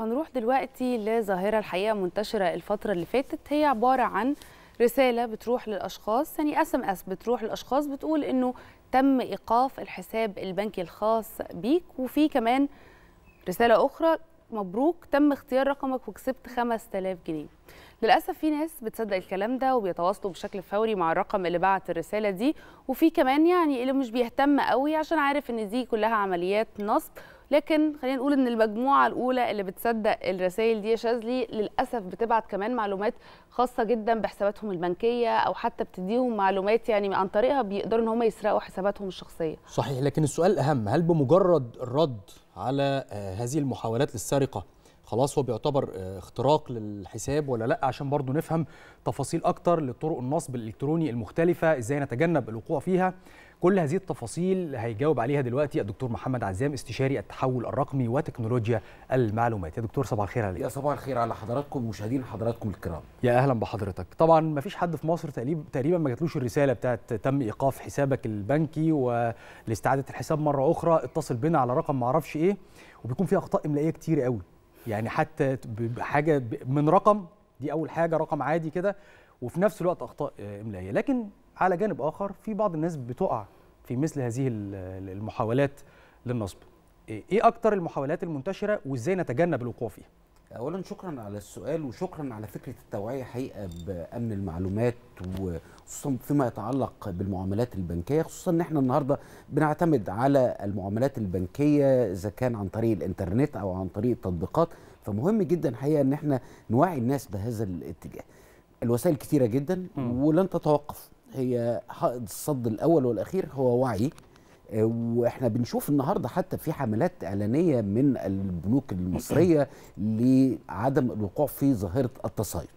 هنروح دلوقتي لظاهرة الحقيقة منتشرة الفترة اللي فاتت هي عبارة عن رسالة بتروح للأشخاص يعني اس ام اس بتروح للأشخاص بتقول إنه تم إيقاف الحساب البنكي الخاص بيك وفي كمان رسالة أخرى مبروك تم اختيار رقمك وكسبت 5000 جنيه للأسف في ناس بتصدق الكلام ده وبيتواصلوا بشكل فوري مع الرقم اللي بعت الرسالة دي وفي كمان يعني اللي مش بيهتم قوي عشان عارف إن دي كلها عمليات نصب لكن خلينا نقول ان المجموعه الاولى اللي بتصدق الرسائل دي يا شاذلي للاسف بتبعت كمان معلومات خاصه جدا بحساباتهم البنكيه او حتى بتديهم معلومات يعني عن طريقها بيقدروا ان هم يسرقوا حساباتهم الشخصيه صحيح لكن السؤال الاهم هل بمجرد الرد على آه، هذه المحاولات للسرقه خلاص هو بيعتبر آه، اختراق للحساب ولا لا عشان برضو نفهم تفاصيل اكتر لطرق النصب الالكتروني المختلفه ازاي نتجنب الوقوع فيها كل هذه التفاصيل هيجاوب عليها دلوقتي الدكتور محمد عزام استشاري التحول الرقمي وتكنولوجيا المعلومات يا دكتور صباح الخير عليك يا صباح الخير على حضراتكم ومشاهدين حضراتكم الكرام يا اهلا بحضرتك طبعا ما فيش حد في مصر تقريبا ما جاتلوش الرساله بتاعت تم ايقاف حسابك البنكي ولاستعاده الحساب مره اخرى اتصل بنا على رقم ما اعرفش ايه وبيكون فيه اخطاء املائيه كتير قوي يعني حتى حاجه من رقم دي اول حاجه رقم عادي كده وفي نفس الوقت اخطاء آه، املائيه لكن على جانب اخر في بعض الناس بتقع في مثل هذه المحاولات للنصب إيه،, ايه اكتر المحاولات المنتشره وازاي نتجنب الوقوع فيها اولا شكرا على السؤال وشكرا على فكره التوعيه حقيقه بامن المعلومات وخصوصا فيما يتعلق بالمعاملات البنكيه خصوصا ان احنا النهارده بنعتمد على المعاملات البنكيه اذا كان عن طريق الانترنت او عن طريق التطبيقات فمهم جدا حقيقه ان احنا نوعي الناس بهذا الاتجاه الوسائل كتيره جدا ولن تتوقف هي حائط الصد الاول والاخير هو وعي واحنا بنشوف النهارده حتى في حملات اعلانيه من البنوك المصريه لعدم الوقوع في ظاهره التصايد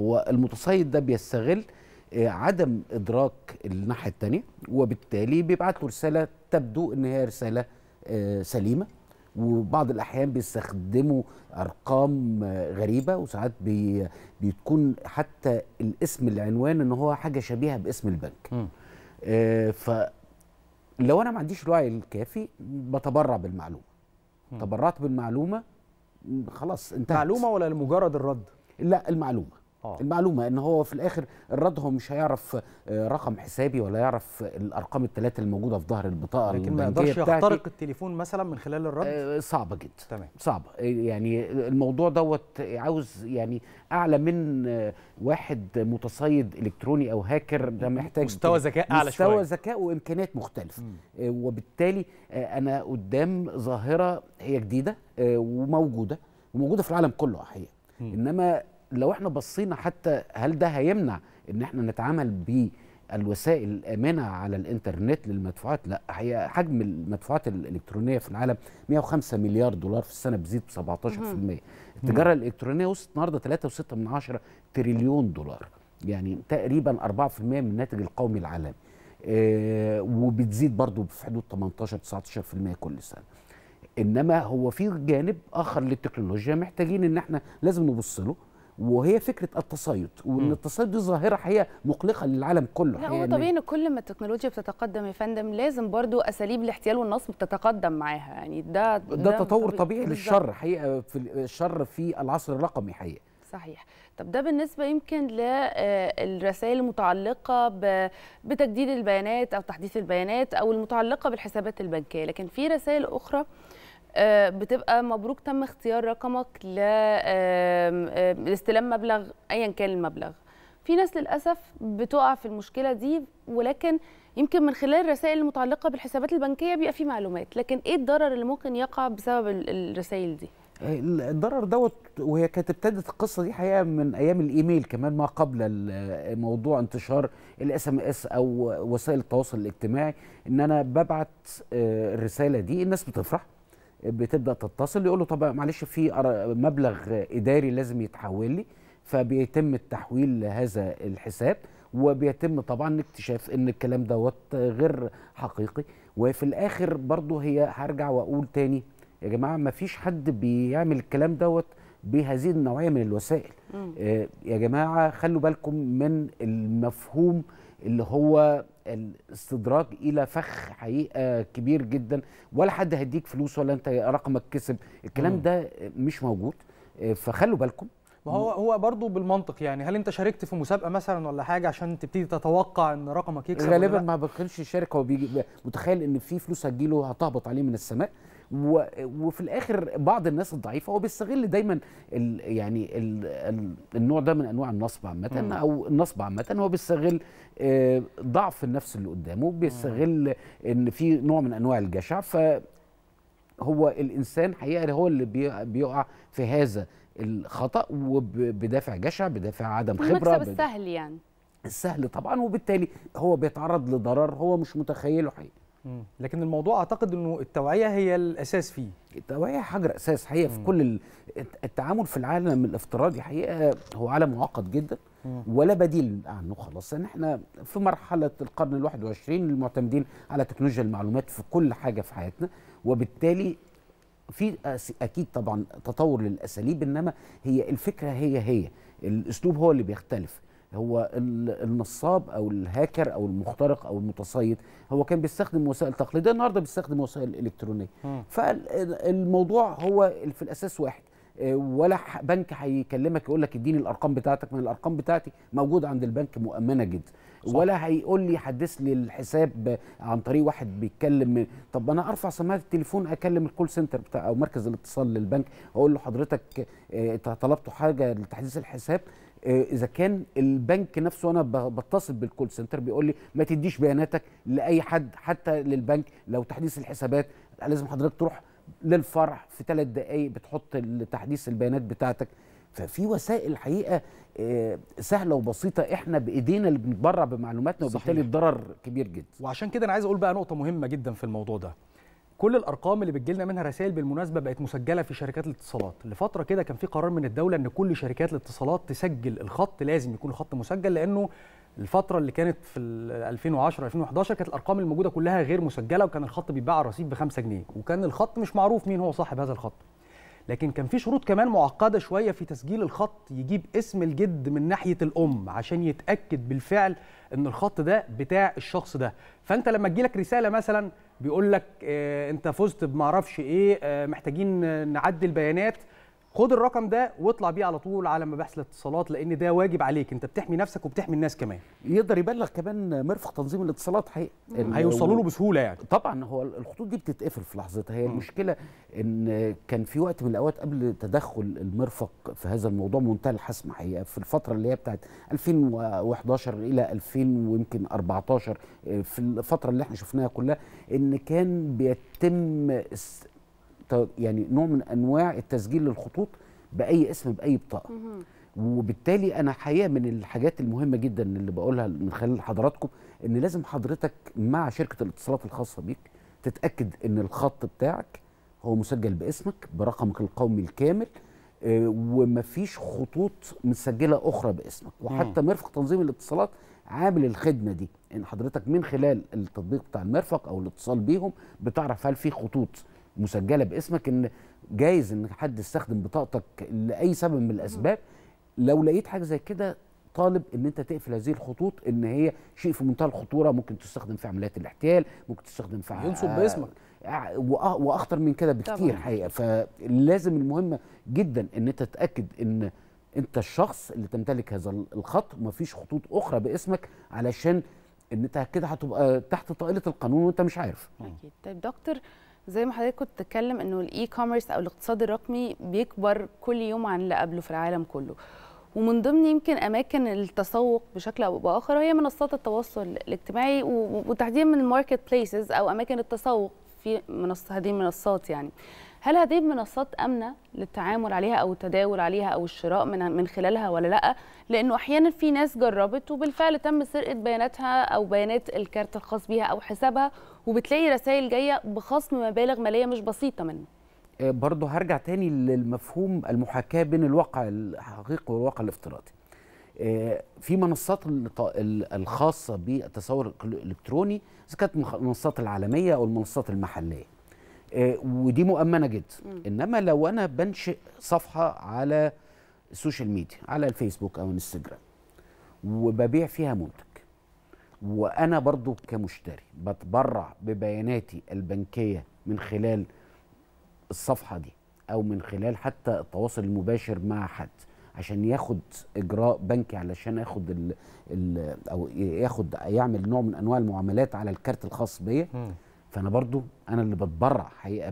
هو المتصيد ده بيستغل آه، عدم ادراك الناحيه الثانيه وبالتالي بيبعت له رساله تبدو ان هي رساله آه، سليمه وبعض الاحيان بيستخدموا ارقام آه، غريبه وساعات بي بتكون حتى الاسم العنوان ان هو حاجه شبيهه باسم البنك ف لو انا ما عنديش الوعي الكافي بتبرع بالمعلومه تبرعت بالمعلومه خلاص انتهت معلومه ولا لمجرد الرد لا المعلومه أوه. المعلومه ان هو في الاخر الرد هو مش هيعرف آه، رقم حسابي ولا يعرف الارقام الثلاثه الموجوده في ظهر البطاقه لكن ما يقدرش يخترق التليفون مثلا من خلال الرد آه، صعبه جدا تمام صعبه آه، يعني الموضوع دوت عاوز يعني اعلى من واحد متصيد الكتروني او هاكر ده محتاج مستوى ذكاء اعلى شويه مستوى ذكاء وامكانيات مختلفه وبالتالي انا قدام ظاهره هي جديده وموجوده وموجوده في العالم كله حقيقه انما لو احنا بصينا حتى هل ده هيمنع ان احنا نتعامل بالوسائل الوسائل الامنه على الانترنت للمدفوعات لا هي حجم المدفوعات الالكترونيه في العالم 105 مليار دولار في السنه بزيد ب 17% التجاره الالكترونيه وصلت النهارده 3.6 تريليون دولار يعني تقريبا 4% من الناتج القومي العالمي آه وبتزيد برضو في حدود 18 19% كل سنه انما هو في جانب اخر للتكنولوجيا محتاجين ان احنا لازم نبص له وهي فكره التصيد وان التصيد دي ظاهره هي مقلقه للعالم كله لا هو يعني طبيعي ان كل ما التكنولوجيا بتتقدم يا فندم لازم برضو اساليب الاحتيال والنصب بتتقدم معاها يعني ده ده, ده تطور طبيعي, طبيعي للشر حقيقه في الشر في العصر الرقمي حقيقه صحيح طب ده بالنسبه يمكن للرسائل آه، المتعلقه بتجديد البيانات او تحديث البيانات او المتعلقه بالحسابات البنكيه لكن في رسائل اخرى آه، بتبقى مبروك تم اختيار رقمك لاستلام مبلغ ايا كان المبلغ في ناس للاسف بتقع في المشكله دي ولكن يمكن من خلال الرسائل المتعلقه بالحسابات البنكيه بيبقى في معلومات لكن ايه الضرر اللي ممكن يقع بسبب الرسائل دي آه، الضرر دوت وهي كانت ابتدت القصه دي حقيقه من ايام الايميل كمان ما قبل آه، موضوع انتشار الاس ام اس او وسائل التواصل الاجتماعي ان انا ببعت الرساله دي الناس بتفرح بتبدا تتصل يقول له طب معلش في مبلغ اداري لازم يتحول لي فبيتم التحويل لهذا الحساب وبيتم طبعا اكتشاف ان الكلام دوت غير حقيقي وفي الاخر برضه هي هرجع واقول تاني يا جماعه ما فيش حد بيعمل الكلام دوت بهذه النوعيه من الوسائل آه، يا جماعه خلوا بالكم من المفهوم اللي هو الاستدراج الى فخ حقيقه كبير جدا ولا حد هيديك فلوس ولا انت رقمك كسب الكلام مم. ده مش موجود آه، فخلوا بالكم ما هو هو برضه بالمنطق يعني هل انت شاركت في مسابقه مثلا ولا حاجه عشان تبتدي تتوقع ان رقمك يكسب غالبا ما بيخش يشارك هو بيجي متخيل ان في فلوس هتجيله هتهبط عليه من السماء وفي الاخر بعض الناس الضعيفه هو بيستغل دايما ال... يعني ال... ال... النوع ده من انواع النصب عامه او النصب عامه هو بيستغل آه، ضعف النفس اللي قدامه بيستغل ان في نوع من انواع الجشع ف هو الانسان حقيقه هو اللي بيقع في هذا الخطا وبدافع جشع بدافع عدم خبره المكسب السهل يعني السهل طبعا وبالتالي هو بيتعرض لضرر هو مش متخيله حقيقي لكن الموضوع اعتقد انه التوعيه هي الاساس فيه التوعيه حجر اساس هي في كل التعامل في العالم الافتراضي حقيقه هو عالم معقد جدا ولا بديل عنه خلاص يعني احنا في مرحله القرن ال21 المعتمدين على تكنولوجيا المعلومات في كل حاجه في حياتنا وبالتالي في اكيد طبعا تطور للاساليب انما هي الفكره هي هي الاسلوب هو اللي بيختلف هو النصاب او الهاكر او المخترق او المتصيد هو كان بيستخدم وسائل تقليديه النهارده بيستخدم وسائل الكترونيه فالموضوع هو في الاساس واحد آه، ولا بنك هيكلمك يقول لك اديني الارقام بتاعتك من الارقام بتاعتي موجوده عند البنك مؤمنه جدا صح. ولا هيقول لي حدث لي الحساب عن طريق واحد بيتكلم من طب انا ارفع سماعه التليفون اكلم الكول سنتر بتاع او مركز الاتصال للبنك اقول له حضرتك آه، طلبتوا حاجه لتحديث الحساب آه، اذا كان البنك نفسه انا بتصل بالكول سنتر بيقول لي ما تديش بياناتك لاي حد حتى للبنك لو تحديث الحسابات لازم حضرتك تروح للفرع في ثلاث دقائق بتحط تحديث البيانات بتاعتك ففي وسائل حقيقه آه، سهله وبسيطه احنا بايدينا اللي بنتبرع بمعلوماتنا وبالتالي الضرر كبير جدا وعشان كده انا عايز اقول بقى نقطه مهمه جدا في الموضوع ده كل الارقام اللي بتجيلنا منها رسائل بالمناسبه بقت مسجله في شركات الاتصالات لفتره كده كان في قرار من الدوله ان كل شركات الاتصالات تسجل الخط لازم يكون خط مسجل لانه الفتره اللي كانت في 2010 2011 كانت الارقام الموجوده كلها غير مسجله وكان الخط بيتباع على الرصيف ب 5 جنيه وكان الخط مش معروف مين هو صاحب هذا الخط لكن كان في شروط كمان معقده شويه في تسجيل الخط يجيب اسم الجد من ناحيه الام عشان يتاكد بالفعل ان الخط ده بتاع الشخص ده فانت لما تجيلك رساله مثلا بيقول لك آه، انت فزت بمعرفش ايه آه، محتاجين نعدل بيانات خد الرقم ده واطلع بيه على طول على مباحث الاتصالات لان ده واجب عليك انت بتحمي نفسك وبتحمي الناس كمان يقدر يبلغ كمان مرفق تنظيم الاتصالات حقيقه هيوصلوا له بسهوله يعني طبعا هو الخطوط دي بتتقفل في لحظتها هي المشكله ان كان في وقت من الاوقات قبل تدخل المرفق في هذا الموضوع منتهى الحسم حقيقه في الفتره اللي هي بتاعت 2011 الى 2000 ويمكن 14 آه، في الفتره اللي احنا شفناها كلها ان كان بيتم يعني نوع من انواع التسجيل للخطوط باي اسم باي بطاقه وبالتالي انا حقيقه من الحاجات المهمه جدا اللي بقولها من خلال حضراتكم ان لازم حضرتك مع شركه الاتصالات الخاصه بيك تتاكد ان الخط بتاعك هو مسجل باسمك برقمك القومي الكامل آه، ومفيش خطوط مسجله اخرى باسمك وحتى مرفق تنظيم الاتصالات عامل الخدمه دي ان حضرتك من خلال التطبيق بتاع المرفق او الاتصال بيهم بتعرف هل في خطوط مسجله باسمك ان جايز ان حد يستخدم بطاقتك لاي سبب من الاسباب لو لقيت حاجه زي كده طالب ان انت تقفل هذه الخطوط ان هي شيء في منتهى الخطوره ممكن تستخدم في عمليات الاحتيال ممكن تستخدم في ينصب باسمك آه، آه، واخطر من كده بكتير طبعا. حقيقه فلازم المهم جدا ان انت تتاكد ان انت الشخص اللي تمتلك هذا الخط ومفيش خطوط اخرى باسمك علشان ان انت كده هتبقى تحت طائله القانون وانت مش عارف اكيد طيب دكتور زي ما حضرتك كنت بتتكلم انه الاي كوميرس او الاقتصاد الرقمي بيكبر كل يوم عن اللي قبله في العالم كله ومن ضمن يمكن اماكن التسوق بشكل او باخر هي منصات التواصل الاجتماعي وتحديدا من الماركت بليسز او اماكن التسوق في منصة هذه المنصات يعني هل هذه المنصات امنه للتعامل عليها او التداول عليها او الشراء من من خلالها ولا لا لانه احيانا في ناس جربت وبالفعل تم سرقه بياناتها او بيانات الكارت الخاص بيها او حسابها وبتلاقي رسائل جايه بخصم مبالغ ماليه مش بسيطه منه آه، برضه هرجع تاني للمفهوم المحاكاه بين الواقع الحقيقي والواقع الافتراضي آه، في منصات الخاصه بالتصور الالكتروني اذا كانت المنصات العالميه او المنصات المحليه آه، ودي مؤمنه جدا انما لو انا بنشئ صفحه على السوشيال ميديا على الفيسبوك او انستجرام وببيع فيها منتج وانا برضو كمشتري بتبرع ببياناتي البنكيه من خلال الصفحه دي او من خلال حتى التواصل المباشر مع حد عشان ياخد اجراء بنكي علشان ياخد الـ الـ او ياخد يعمل نوع من انواع المعاملات على الكارت الخاص بيا فانا برضو انا اللي بتبرع حقيقه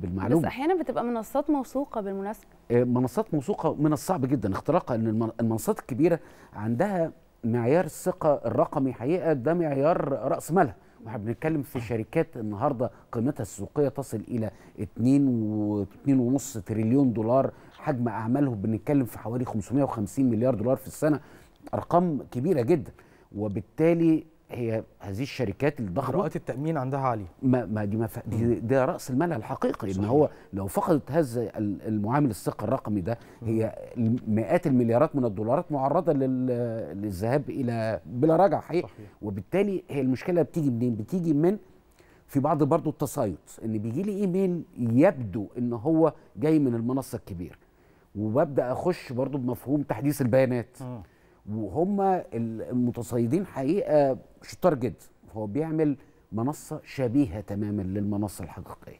بالمعلومه بس احيانا بتبقى منصات موثوقه بالمناسبه آه، منصات موثوقه من الصعب جدا اختراقها ان المنصات الكبيره عندها معيار الثقه الرقمي حقيقه ده معيار راس مالها واحنا بنتكلم في شركات النهارده قيمتها السوقيه تصل الى 2 و2.5 تريليون دولار حجم اعمالهم بنتكلم في حوالي 550 مليار دولار في السنه ارقام كبيره جدا وبالتالي هي هذه الشركات الضخمه اجراءات التامين عندها عاليه ما, ما دي, ما دي ده راس المال الحقيقي صحيح. ان هو لو فقدت هذا المعامل الثقه الرقمي ده هي مئات المليارات من الدولارات معرضه للذهاب الى بلا رجع حقيقي صحيح. وبالتالي هي المشكله بتيجي منين بتيجي من في بعض برضه التصايد ان بيجي لي ايميل يبدو ان هو جاي من المنصه الكبيره وببدا اخش برضه بمفهوم تحديث البيانات م. وهم المتصيدين حقيقه شطار جدا هو بيعمل منصه شبيهه تماما للمنصه الحقيقيه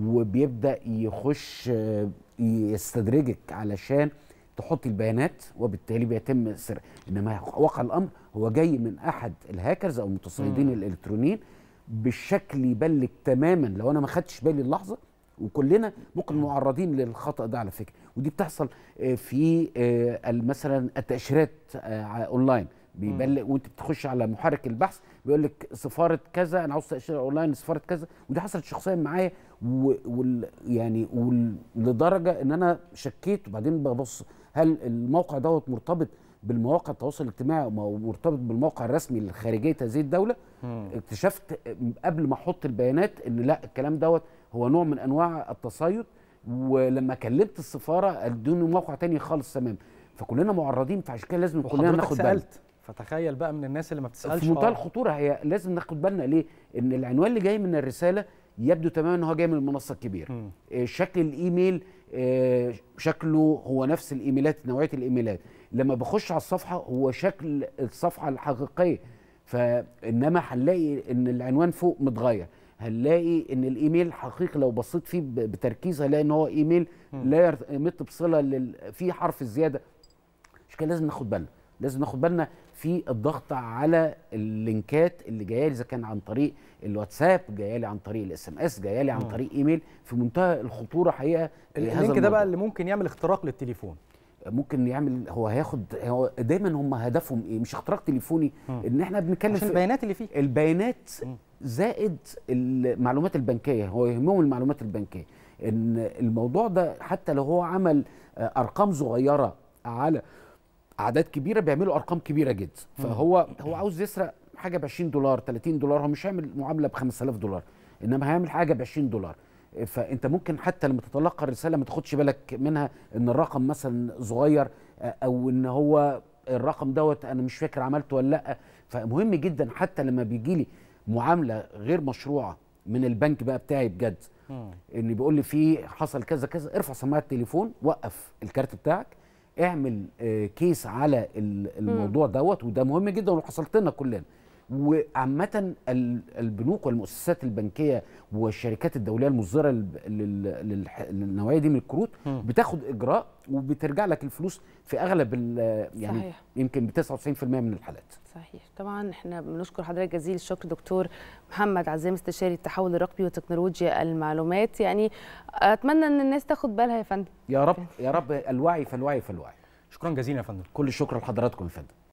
وبيبدا يخش آه، يستدرجك علشان تحط البيانات وبالتالي بيتم سر انما وقع الامر هو جاي من احد الهاكرز او المتصيدين الالكترونيين بالشكل يبلج تماما لو انا ما خدتش بالي اللحظه وكلنا ممكن معرضين للخطا ده على فكره ودي بتحصل آه، في آه، مثلا التاشيرات اونلاين آه، بيبلغ وانت بتخش على محرك البحث بيقول لك سفاره كذا انا عاوز تاشيره اونلاين سفاره كذا ودي حصلت شخصيا معايا وال يعني لدرجه ان انا شكيت وبعدين ببص هل الموقع دوت مرتبط بالمواقع التواصل الاجتماعي ومرتبط بالموقع الرسمي لخارجيه هذه الدوله اكتشفت قبل ما احط البيانات ان لا الكلام دوت هو نوع من انواع التصيد ولما كلمت السفاره ادوني موقع تاني خالص تمام فكلنا معرضين فعشان كده لازم كلنا ناخد بالنا فتخيل بقى من الناس اللي ما بتسالش في منتهى آه. الخطوره هي لازم ناخد بالنا ليه ان العنوان اللي جاي من الرساله يبدو تماما ان هو جاي من المنصه الكبيره م. آه، شكل الايميل آه، شكله هو نفس الايميلات نوعيه الايميلات لما بخش على الصفحه هو شكل الصفحه الحقيقيه فانما هنلاقي ان العنوان فوق متغير هنلاقي ان الايميل حقيقي لو بصيت فيه بتركيز هنلاقي ان هو ايميل لا يمت بصله لل... فيه حرف زياده مش كده لازم ناخد بالنا لازم ناخد بالنا في الضغط على اللينكات اللي جايه لي اذا كان عن طريق الواتساب جايه لي عن طريق الاس ام اس جايه لي عن طريق ايميل في منتهى الخطوره حقيقه اللينك ده بقى اللي ممكن يعمل اختراق للتليفون ممكن يعمل هو هياخد هو دايما هم هدفهم ايه مش اختراق تليفوني ان احنا بنتكلم في البيانات اللي فيه البيانات زائد المعلومات البنكيه هو يهمهم المعلومات البنكيه ان الموضوع ده حتى لو هو عمل آه، ارقام صغيره على اعداد كبيره بيعملوا ارقام كبيره جدا فهو هو عاوز يسرق حاجه ب 20 دولار 30 دولار هو مش هيعمل معامله ب 5000 دولار انما هيعمل حاجه ب 20 دولار فانت ممكن حتى لما تتلقى الرساله ما تاخدش بالك منها ان الرقم مثلا صغير آه، او ان هو الرقم دوت انا مش فاكر عملته ولا لا فمهم جدا حتى لما بيجي لي معامله غير مشروعه من البنك بقى بتاعي بجد ان بيقول لي في حصل كذا كذا ارفع سماعه التليفون وقف الكارت بتاعك اعمل آه، كيس على الموضوع دوت وده مهم جدا وحصلت لنا كلنا وعامة البنوك والمؤسسات البنكية والشركات الدولية المصدرة للنوعية دي من الكروت بتاخد إجراء وبترجع لك الفلوس في أغلب يعني صحيح. يمكن ب 99% من الحالات صحيح طبعا احنا بنشكر حضرتك جزيل الشكر دكتور محمد عزام استشاري التحول الرقمي وتكنولوجيا المعلومات يعني أتمنى أن الناس تاخد بالها يا فندم يا رب يا رب الوعي فالوعي فالوعي شكرا جزيلا يا فندم كل الشكر لحضراتكم يا فندم